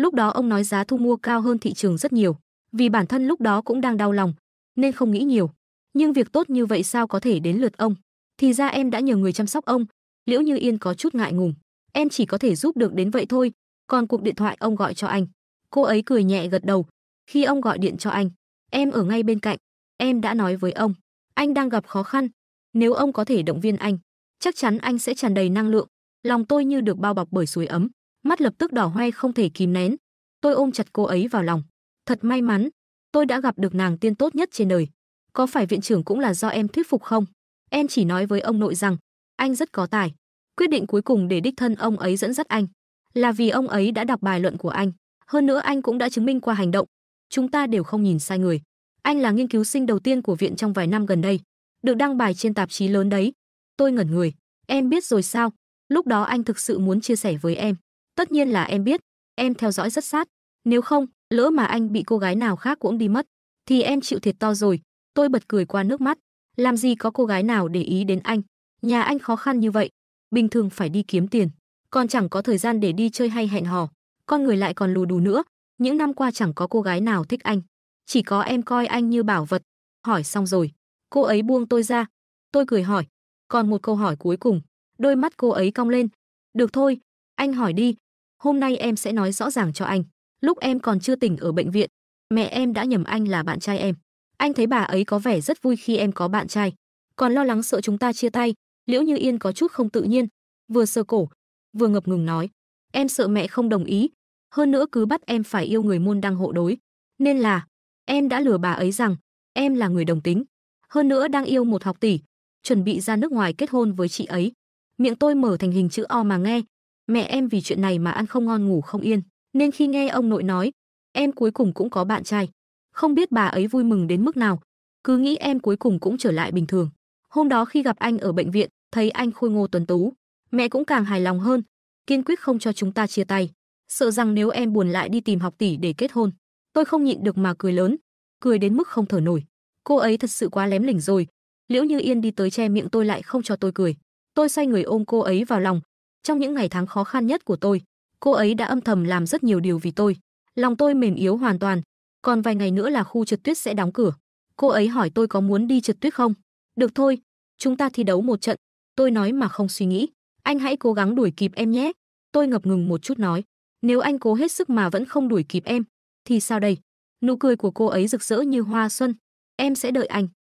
Lúc đó ông nói giá thu mua cao hơn thị trường rất nhiều, vì bản thân lúc đó cũng đang đau lòng, nên không nghĩ nhiều. Nhưng việc tốt như vậy sao có thể đến lượt ông? Thì ra em đã nhờ người chăm sóc ông. Liễu Như Yên có chút ngại ngùng, em chỉ có thể giúp được đến vậy thôi, còn cuộc điện thoại ông gọi cho anh. Cô ấy cười nhẹ gật đầu, khi ông gọi điện cho anh, em ở ngay bên cạnh, em đã nói với ông, anh đang gặp khó khăn, nếu ông có thể động viên anh, chắc chắn anh sẽ tràn đầy năng lượng, lòng tôi như được bao bọc bởi suối ấm mắt lập tức đỏ hoe không thể kìm nén. Tôi ôm chặt cô ấy vào lòng. Thật may mắn, tôi đã gặp được nàng tiên tốt nhất trên đời. Có phải viện trưởng cũng là do em thuyết phục không? Em chỉ nói với ông nội rằng, anh rất có tài. Quyết định cuối cùng để đích thân ông ấy dẫn dắt anh, là vì ông ấy đã đọc bài luận của anh. Hơn nữa anh cũng đã chứng minh qua hành động. Chúng ta đều không nhìn sai người. Anh là nghiên cứu sinh đầu tiên của viện trong vài năm gần đây, được đăng bài trên tạp chí lớn đấy. Tôi ngẩn người, em biết rồi sao? Lúc đó anh thực sự muốn chia sẻ với em. Tất nhiên là em biết, em theo dõi rất sát, nếu không, lỡ mà anh bị cô gái nào khác cũng đi mất, thì em chịu thiệt to rồi. Tôi bật cười qua nước mắt, làm gì có cô gái nào để ý đến anh, nhà anh khó khăn như vậy, bình thường phải đi kiếm tiền, còn chẳng có thời gian để đi chơi hay hẹn hò, con người lại còn lù đù nữa, những năm qua chẳng có cô gái nào thích anh, chỉ có em coi anh như bảo vật. Hỏi xong rồi, cô ấy buông tôi ra, tôi cười hỏi, còn một câu hỏi cuối cùng, đôi mắt cô ấy cong lên, được thôi, anh hỏi đi, hôm nay em sẽ nói rõ ràng cho anh lúc em còn chưa tỉnh ở bệnh viện mẹ em đã nhầm anh là bạn trai em anh thấy bà ấy có vẻ rất vui khi em có bạn trai còn lo lắng sợ chúng ta chia tay liễu như yên có chút không tự nhiên vừa sờ cổ vừa ngập ngừng nói em sợ mẹ không đồng ý hơn nữa cứ bắt em phải yêu người môn đăng hộ đối nên là em đã lừa bà ấy rằng em là người đồng tính hơn nữa đang yêu một học tỷ chuẩn bị ra nước ngoài kết hôn với chị ấy miệng tôi mở thành hình chữ o mà nghe Mẹ em vì chuyện này mà ăn không ngon ngủ không yên, nên khi nghe ông nội nói, em cuối cùng cũng có bạn trai. Không biết bà ấy vui mừng đến mức nào, cứ nghĩ em cuối cùng cũng trở lại bình thường. Hôm đó khi gặp anh ở bệnh viện, thấy anh khôi ngô tuấn tú, mẹ cũng càng hài lòng hơn, kiên quyết không cho chúng ta chia tay, sợ rằng nếu em buồn lại đi tìm học tỷ để kết hôn. Tôi không nhịn được mà cười lớn, cười đến mức không thở nổi. Cô ấy thật sự quá lém lỉnh rồi. Liễu Như Yên đi tới che miệng tôi lại không cho tôi cười. Tôi xoay người ôm cô ấy vào lòng, trong những ngày tháng khó khăn nhất của tôi, cô ấy đã âm thầm làm rất nhiều điều vì tôi. Lòng tôi mềm yếu hoàn toàn. Còn vài ngày nữa là khu trượt tuyết sẽ đóng cửa. Cô ấy hỏi tôi có muốn đi trượt tuyết không? Được thôi, chúng ta thi đấu một trận. Tôi nói mà không suy nghĩ. Anh hãy cố gắng đuổi kịp em nhé. Tôi ngập ngừng một chút nói. Nếu anh cố hết sức mà vẫn không đuổi kịp em, thì sao đây? Nụ cười của cô ấy rực rỡ như hoa xuân. Em sẽ đợi anh.